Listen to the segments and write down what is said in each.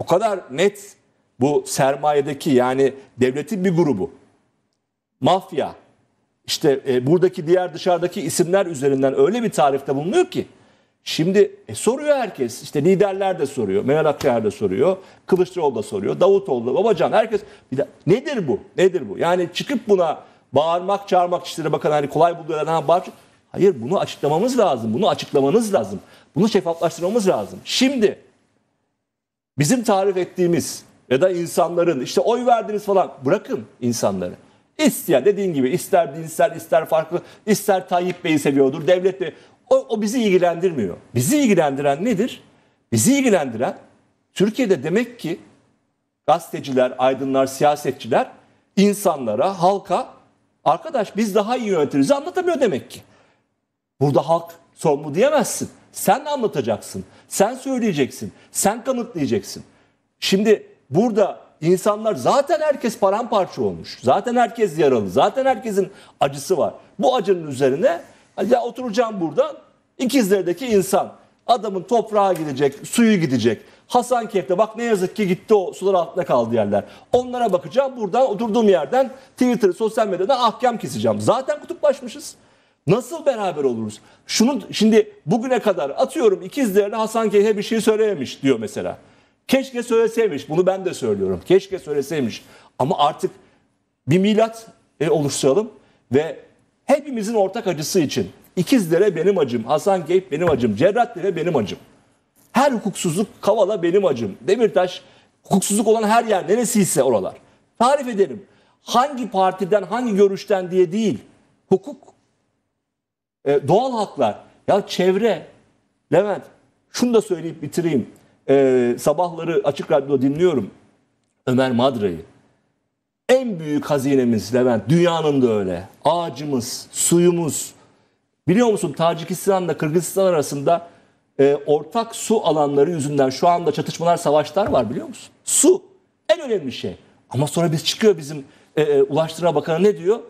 O kadar net bu sermayedeki yani devletin bir grubu. Mafya, işte e, buradaki diğer dışarıdaki isimler üzerinden öyle bir tarifte bulunuyor ki. Şimdi e, soruyor herkes. İşte liderler de soruyor. Meral Akşener de soruyor. Kılıçdaroğlu da soruyor. Davutoğlu, Babacan herkes. Bir de, nedir bu? Nedir bu? Yani çıkıp buna bağırmak, çağırmak İçişleri Bakanı hani kolay buluyorlar. Ha, bağır... Hayır bunu açıklamamız lazım. Bunu açıklamanız lazım. Bunu şeffaflaştırmamız lazım. Şimdi Bizim tarif ettiğimiz ya da insanların işte oy verdiniz falan bırakın insanları. İsteyen dediğin gibi ister dinsel ister farklı ister Tayyip Bey'i seviyordur devlet de o, o bizi ilgilendirmiyor. Bizi ilgilendiren nedir? Bizi ilgilendiren Türkiye'de demek ki gazeteciler, aydınlar, siyasetçiler insanlara, halka arkadaş biz daha iyi yönetiriz anlatamıyor demek ki. Burada halk son mu diyemezsin. Sen anlatacaksın, sen söyleyeceksin, sen kanıtlayacaksın. Şimdi burada insanlar zaten herkes paramparça olmuş. Zaten herkes yaralı, zaten herkesin acısı var. Bu acının üzerine ya oturacağım buradan ikizlerdeki insan adamın toprağa gidecek, suyu gidecek. Hasan Kef'te bak ne yazık ki gitti o sular altında kaldı yerler. Onlara bakacağım buradan oturduğum yerden Twitter, sosyal medyada ahkam keseceğim. Zaten kutuplaşmışız. Nasıl beraber oluruz? Şunun şimdi bugüne kadar atıyorum ikizlerine Hasan Keyhe bir şey söylememiş diyor mesela. Keşke söyleseymiş. Bunu ben de söylüyorum. Keşke söyleseymiş. Ama artık bir milat e, oluşturalım ve hepimizin ortak acısı için ikizlere benim acım, Hasan Keyf benim acım, Cerrahlere benim acım. Her hukuksuzluk Kavala benim acım. Demirtaş hukuksuzluk olan her yer neresiyse oralar. Tarif ederim. Hangi partiden, hangi görüşten diye değil. Hukuk e, doğal haklar. Ya çevre, Levent şunu da söyleyip bitireyim. E, sabahları açık radyoda dinliyorum Ömer Madra'yı. En büyük hazinemiz Levent, dünyanın da öyle. Ağacımız, suyumuz. Biliyor musun Tacikistan'la Kırgızistan arasında e, ortak su alanları yüzünden şu anda çatışmalar, savaşlar var biliyor musun? Su en önemli şey. Ama sonra biz çıkıyor bizim e, e Ulaştırma Bakanı ne diyor?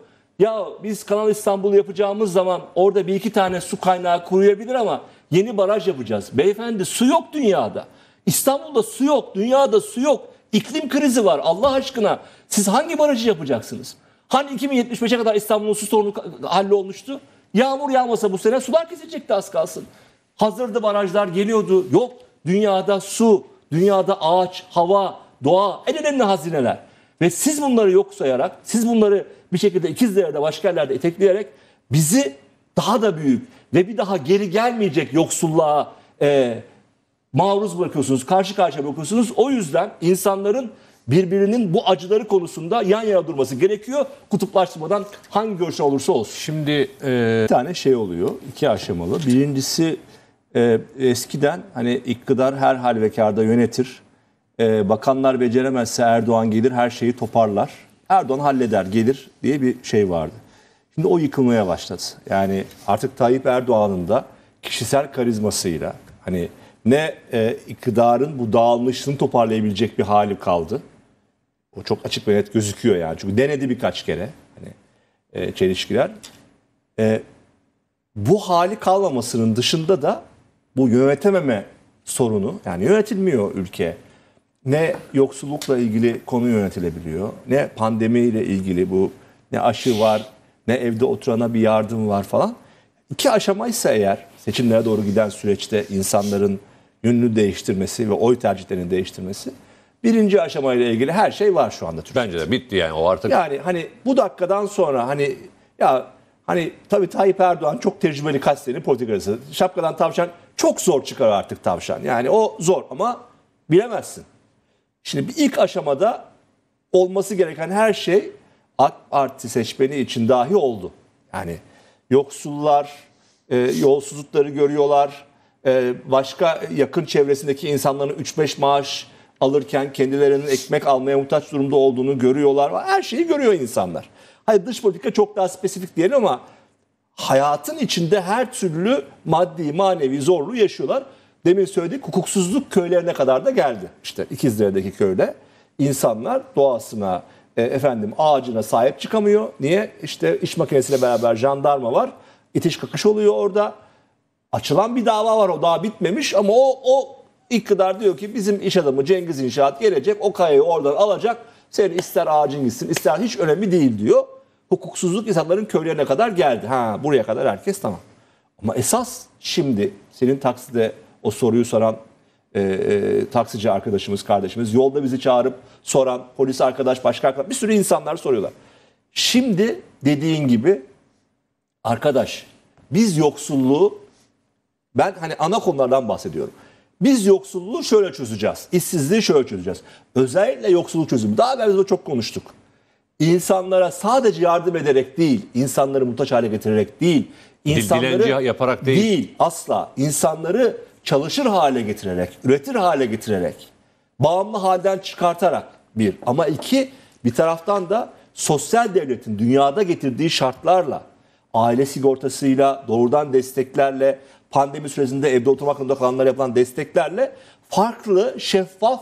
Ya biz Kanal İstanbul yapacağımız zaman orada bir iki tane su kaynağı kuruyabilir ama yeni baraj yapacağız. Beyefendi su yok dünyada. İstanbul'da su yok, dünyada su yok. İklim krizi var Allah aşkına. Siz hangi barajı yapacaksınız? Hani 2075'e kadar İstanbul'un su sorunu hallolmuştu? Yağmur yağmasa bu sene sular kesecekti az kalsın. Hazırdı barajlar geliyordu. Yok dünyada su, dünyada ağaç, hava, doğa en önemli hazineler. Ve siz bunları yok sayarak, siz bunları bir şekilde ikizlerde, başka yerlerde itekleyerek bizi daha da büyük ve bir daha geri gelmeyecek yoksulluğa e, maruz bırakıyorsunuz, karşı karşıya bırakıyorsunuz. O yüzden insanların birbirinin bu acıları konusunda yan yana durması gerekiyor. Kutuplaşmadan hangi görüşe olursa olsun. Şimdi e... bir tane şey oluyor, iki aşamalı. Birincisi e, eskiden hani iktidar her hal ve karda yönetir ee, bakanlar beceremezse Erdoğan gelir her şeyi toparlar. Erdoğan halleder gelir diye bir şey vardı. Şimdi o yıkılmaya başladı. Yani artık Tayyip Erdoğan'ın da kişisel karizmasıyla hani ne e, iktidarın bu dağılmışlığını toparlayabilecek bir hali kaldı. O çok açık ve net gözüküyor yani. Çünkü denedi birkaç kere hani e, çelişkiler. E, bu hali kalmamasının dışında da bu yönetememe sorunu yani yönetilmiyor ülke ne yoksullukla ilgili konu yönetilebiliyor, ne pandemiyle ilgili bu, ne aşı var, ne evde oturana bir yardım var falan. İki aşama ise eğer seçimlere doğru giden süreçte insanların yönünü değiştirmesi ve oy tercihlerini değiştirmesi. Birinci aşamayla ilgili her şey var şu anda Türkiye'de. Bence de bitti yani o artık. Yani hani bu dakikadan sonra hani ya hani tabii Tayyip Erdoğan çok tecrübeli kaç sene politikacısı. Şapkadan tavşan çok zor çıkar artık tavşan. Yani o zor ama bilemezsin. Şimdi bir ilk aşamada olması gereken her şey AK Parti seçmeni için dahi oldu. Yani yoksullar, e, yolsuzlukları görüyorlar. E, başka yakın çevresindeki insanların 3-5 maaş alırken kendilerinin ekmek almaya muhtaç durumda olduğunu görüyorlar. Her şeyi görüyor insanlar. Hayır dış politika çok daha spesifik diyelim ama hayatın içinde her türlü maddi manevi zorluğu yaşıyorlar demin söyledik hukuksuzluk köylerine kadar da geldi. İşte İkizdere'deki köyle insanlar doğasına, e, efendim ağacına sahip çıkamıyor. Niye? İşte iş makinesiyle beraber jandarma var. İtiş kakış oluyor orada. Açılan bir dava var o daha bitmemiş ama o, o iktidar diyor ki bizim iş adamı Cengiz İnşaat gelecek o kayayı oradan alacak. Senin ister ağacın gitsin ister hiç önemli değil diyor. Hukuksuzluk insanların köylerine kadar geldi. Ha buraya kadar herkes tamam. Ama esas şimdi senin takside o soruyu soran e, e, taksici arkadaşımız, kardeşimiz. Yolda bizi çağırıp soran polis arkadaş, başka arkadaş bir sürü insanlar soruyorlar. Şimdi dediğin gibi arkadaş biz yoksulluğu ben hani ana konulardan bahsediyorum. Biz yoksulluğu şöyle çözeceğiz. İşsizliği şöyle çözeceğiz. Özellikle yoksulluk çözümü. Daha evvel biz çok konuştuk. İnsanlara sadece yardım ederek değil, insanları muhtaç hale getirerek değil, insanları Dilenci yaparak değil. değil asla insanları çalışır hale getirerek, üretir hale getirerek, bağımlı halden çıkartarak bir. Ama iki, bir taraftan da sosyal devletin dünyada getirdiği şartlarla, aile sigortasıyla, doğrudan desteklerle, pandemi süresinde evde oturmak zorunda kalanlara yapılan desteklerle farklı, şeffaf,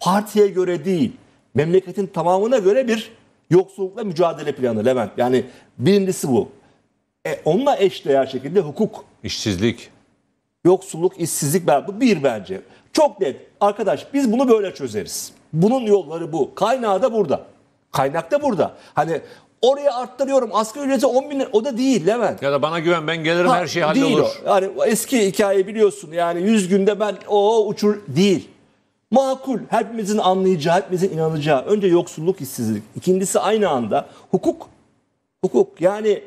partiye göre değil, memleketin tamamına göre bir yoksullukla mücadele planı Levent. Yani birincisi bu. E, onunla eşdeğer şekilde hukuk. İşsizlik yoksulluk, işsizlik bu bir bence. Çok net. Arkadaş biz bunu böyle çözeriz. Bunun yolları bu. Kaynağı da burada. Kaynak da burada. Hani oraya arttırıyorum asgari ücreti 10 bin o da değil Levent. Ya da bana güven ben gelirim ha, her şey hallolur. Değil Yani eski hikaye biliyorsun yani 100 günde ben o uçur değil. Makul hepimizin anlayacağı hepimizin inanacağı önce yoksulluk işsizlik. İkincisi aynı anda hukuk. Hukuk yani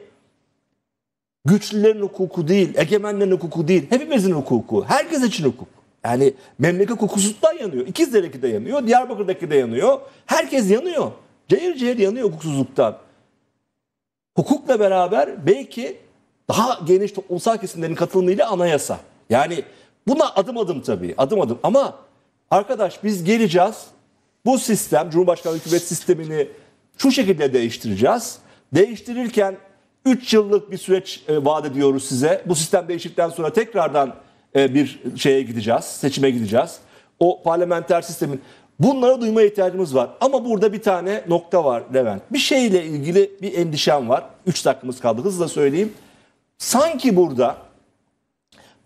Güçlülerin hukuku değil, egemenlerin hukuku değil. Hepimizin hukuku. Herkes için hukuk. Yani memleket hukuksuzluktan yanıyor. İkizdere'deki de yanıyor, Diyarbakır'daki de yanıyor. Herkes yanıyor. Cehir cehir yanıyor hukuksuzluktan. Hukukla beraber belki daha geniş toplumsal kesimlerin katılımıyla anayasa. Yani buna adım adım tabii, adım adım. Ama arkadaş biz geleceğiz. Bu sistem, Cumhurbaşkanlığı hükümet sistemini şu şekilde değiştireceğiz. Değiştirirken 3 yıllık bir süreç e, vaat ediyoruz size. Bu sistem değişikten sonra tekrardan e, bir şeye gideceğiz, seçime gideceğiz. O parlamenter sistemin bunları duymaya ihtiyacımız var. Ama burada bir tane nokta var Levent. Bir şeyle ilgili bir endişem var. 3 dakikamız kaldı. Hızla söyleyeyim. Sanki burada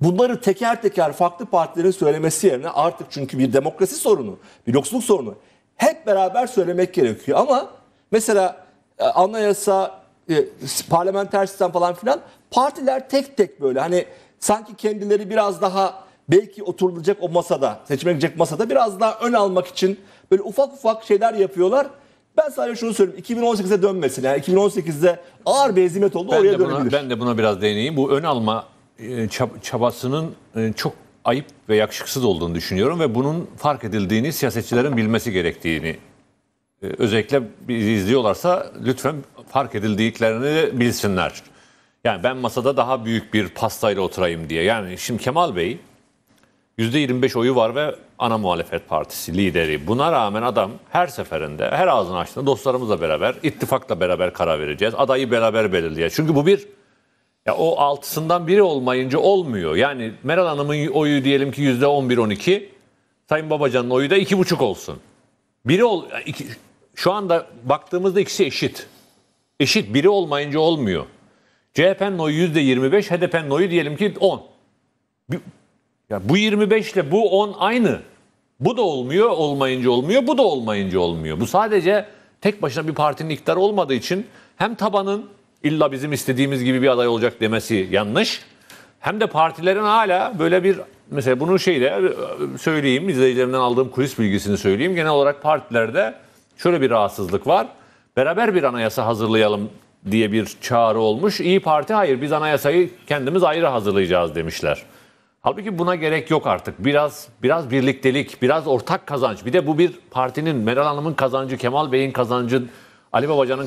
bunları teker teker farklı partilerin söylemesi yerine artık çünkü bir demokrasi sorunu, bir yoksulluk sorunu hep beraber söylemek gerekiyor. Ama mesela e, anayasa e, parlamenter sistem falan filan partiler tek tek böyle hani sanki kendileri biraz daha belki oturulacak o masada seçime masada biraz daha ön almak için böyle ufak ufak şeyler yapıyorlar. Ben sadece şunu söyleyeyim. 2018'e dönmesin. Yani 2018'de ağır bir hizmet oldu. Ben oraya de buna, dönebilir. Ben de buna biraz değineyim. Bu ön alma e, çabasının e, çok ayıp ve yakışıksız olduğunu düşünüyorum ve bunun fark edildiğini siyasetçilerin bilmesi gerektiğini e, özellikle bizi izliyorlarsa lütfen fark edildiklerini bilsinler. Yani ben masada daha büyük bir pastayla oturayım diye. Yani şimdi Kemal Bey %25 oyu var ve ana muhalefet partisi lideri. Buna rağmen adam her seferinde, her ağzını açtığında dostlarımızla beraber, ittifakla beraber karar vereceğiz. Adayı beraber belirleyeceğiz. Çünkü bu bir ya o altısından biri olmayınca olmuyor. Yani Meral Hanım'ın oyu diyelim ki yüzde 11-12, Sayın Babacan'ın oyu da iki buçuk olsun. Biri ol, iki, şu anda baktığımızda ikisi eşit eşit biri olmayınca olmuyor. CHP'nin oyu yüzde 25, HDP'nin oyu diyelim ki 10. Ya bu 25 ile bu 10 aynı. Bu da olmuyor, olmayınca olmuyor, bu da olmayınca olmuyor. Bu sadece tek başına bir partinin iktidarı olmadığı için hem tabanın illa bizim istediğimiz gibi bir aday olacak demesi yanlış. Hem de partilerin hala böyle bir mesela bunu şeyle e, söyleyeyim izleyicilerimden aldığım kulis bilgisini söyleyeyim. Genel olarak partilerde şöyle bir rahatsızlık var beraber bir anayasa hazırlayalım diye bir çağrı olmuş. İyi Parti hayır biz anayasayı kendimiz ayrı hazırlayacağız demişler. Halbuki buna gerek yok artık. Biraz biraz birliktelik, biraz ortak kazanç. Bir de bu bir partinin Meral Hanım'ın kazancı, Kemal Bey'in kazancı, Ali Babacan'ın